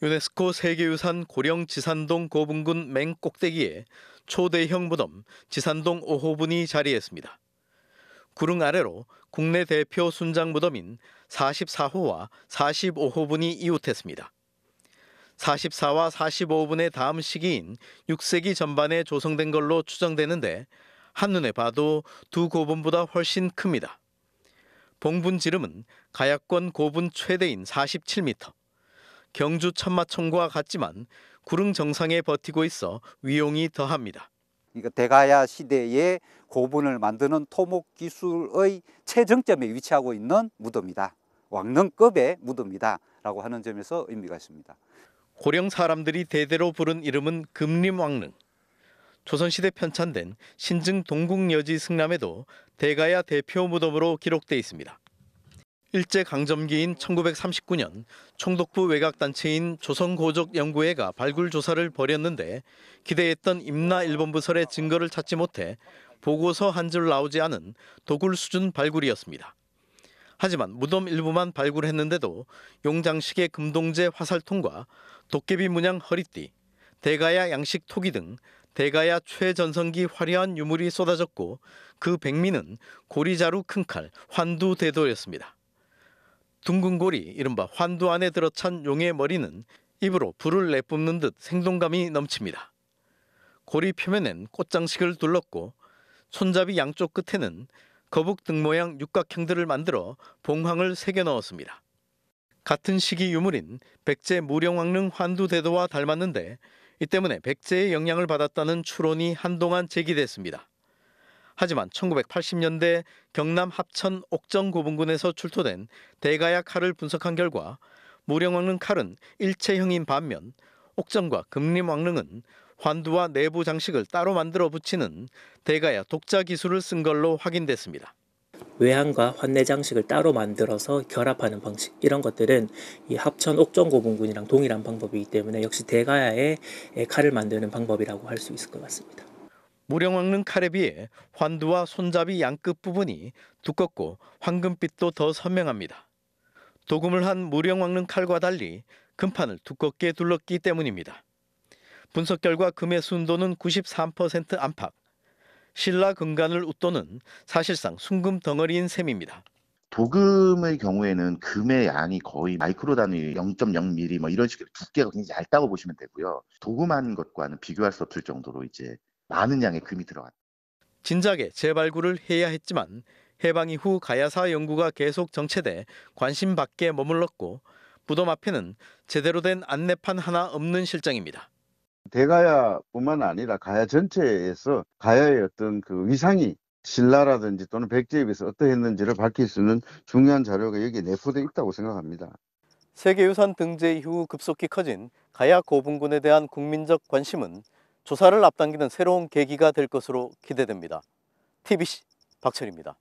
유네스코 세계유산 고령 지산동 고분군 맹 꼭대기에 초대형 무덤 지산동 5호분이 자리했습니다. 구릉 아래로 국내 대표 순장 무덤인 44호와 45호분이 이웃했습니다. 44와 45분의 다음 시기인 6세기 전반에 조성된 걸로 추정되는데 한눈에 봐도 두 고분보다 훨씬 큽니다. 봉분 지름은 가야권 고분 최대인 47m, 경주 천마천과 같지만 구릉 정상에 버티고 있어 위용이 더합니다. 그러니까 대가야 시대의 고분을 만드는 토목 기술의 최정점에 위치하고 있는 무덤이다. 왕릉급의 무덤이다라고 하는 점에서 의미가 있습니다. 고령 사람들이 대대로 부른 이름은 금림왕릉. 조선시대 편찬된 신증 동국여지 승람에도 대가야 대표 무덤으로 기록돼 있습니다. 일제 강점기인 1939년 총독부 외곽단체인 조선고적연구회가 발굴 조사를 벌였는데 기대했던 임나 일본부설의 증거를 찾지 못해 보고서 한 줄 나오지 않은 도굴 수준 발굴이었습니다. 하지만 무덤 일부만 발굴했는데도 용장식의 금동제 화살통과 도깨비 문양 허리띠, 대가야 양식 토기 등 대가야 최전성기 화려한 유물이 쏟아졌고 그 백미는 고리자루 큰 칼, 환두 대도였습니다. 둥근 고리, 이른바 환두 안에 들어찬 용의 머리는 입으로 불을 내뿜는 듯 생동감이 넘칩니다. 고리 표면엔 꽃장식을 둘렀고 손잡이 양쪽 끝에는 거북 등 모양 육각형들을 만들어 봉황을 새겨 넣었습니다. 같은 시기 유물인 백제 무령왕릉 환두대도와 닮았는데 이 때문에 백제의 영향을 받았다는 추론이 한동안 제기됐습니다. 하지만 1980년대 경남 합천 옥정 고분군에서 출토된 대가야 칼을 분석한 결과 무령왕릉 칼은 일체형인 반면 옥정과 금림왕릉은 환두와 내부 장식을 따로 만들어 붙이는 대가야 독자 기술을 쓴 걸로 확인됐습니다. 외항과 환내 장식을 따로 만들어서 결합하는 방식 이런 것들은 이 합천 옥정고분군이랑 동일한 방법이기 때문에 역시 대가야의 칼을 만드는 방법이라고 할 수 있을 것 같습니다. 무령왕릉 칼에 비해 환두와 손잡이 양 끝 부분이 두껍고 황금빛도 더 선명합니다. 도금을 한 무령왕릉 칼과 달리 금판을 두껍게 둘렀기 때문입니다. 분석 결과 금의 순도는 93% 안팎, 신라 금간을 웃도는 사실상 순금 덩어리인 셈입니다. 도금의 경우에는 금의 양이 거의 마이크로 단위 0.0mm 뭐 이런 식으로 두께가 굉장히 얇다고 보시면 되고요. 도금한 것과는 비교할 수 없을 정도로 이제 많은 양의 금이 들어갔다. 진작에 재발굴을 해야 했지만 해방 이후 가야사 연구가 계속 정체돼 관심 밖에 머물렀고 무덤 앞에는 제대로 된 안내판 하나 없는 실정입니다. 대가야뿐만 아니라 가야 전체에서 가야의 어떤 그 위상이 신라라든지 또는 백제에 비해서 어떠했는지를 밝힐 수 있는 중요한 자료가 여기에 내포되어 있다고 생각합니다. 세계유산 등재 이후 급속히 커진 가야 고분군에 대한 국민적 관심은 조사를 앞당기는 새로운 계기가 될 것으로 기대됩니다. TBC 박철입니다.